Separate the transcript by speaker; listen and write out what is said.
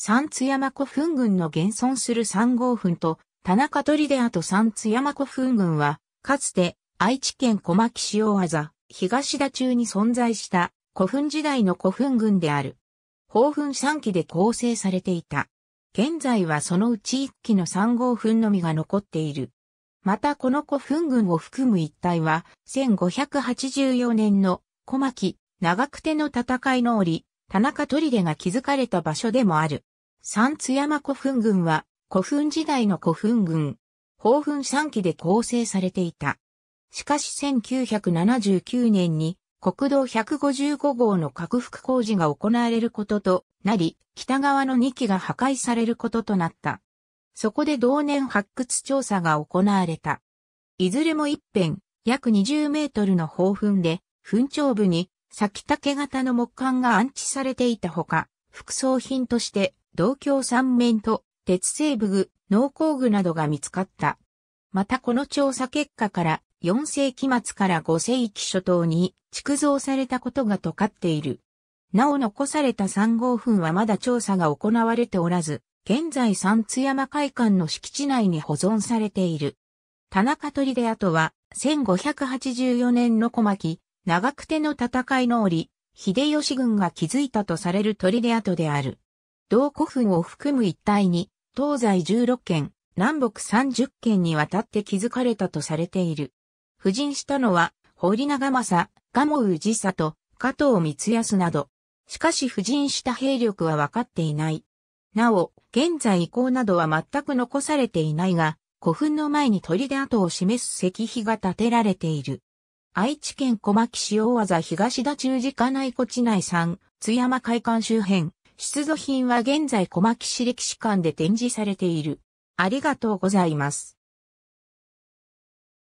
Speaker 1: 三津山古墳群の現存する三号墳と、田中砦跡三津山古墳群は、かつて愛知県小牧市大字、東田中に存在した古墳時代の古墳群である。宝墳3期で構成されていた。現在はそのうち1期の三号墳のみが残っている。またこの古墳群を含む一帯は、1584年の小牧、長久手の戦いの折、田中砦が築かれた場所でもある。三津山古墳群は古墳時代の古墳群、宝墳三期で構成されていた。しかし1979年に国道155号の拡幅工事が行われることとなり、北側の2基が破壊されることとなった。そこで同年発掘調査が行われた。いずれも一辺、約20メートルの宝墳で、墳頂部に先竹型の木管が安置されていたほか、副葬品として銅鏡三面と鉄製部具、農工具などが見つかった。またこの調査結果から4世紀末から5世紀初頭に築造されたことがとかっている。なお残された3号墳はまだ調査が行われておらず、現在三津山会館の敷地内に保存されている。田中取出跡は、1584年の小牧、長久手の戦いの折、秀吉軍が築いたとされる取出跡である。同古墳を含む一帯に、東西16県、南北30県にわたって築かれたとされている。婦人したのは、堀長政、蒲生氏里、加藤光康など。しかし婦人した兵力は分かっていない。なお、現在遺構などは全く残されていないが、古墳の前に鳥で跡を示す石碑が建てられている。愛知県小牧市大技東田中字下内湖地内山、津山海岸周辺、出土品は現在小牧市歴史館で展示されている。ありがとうございます。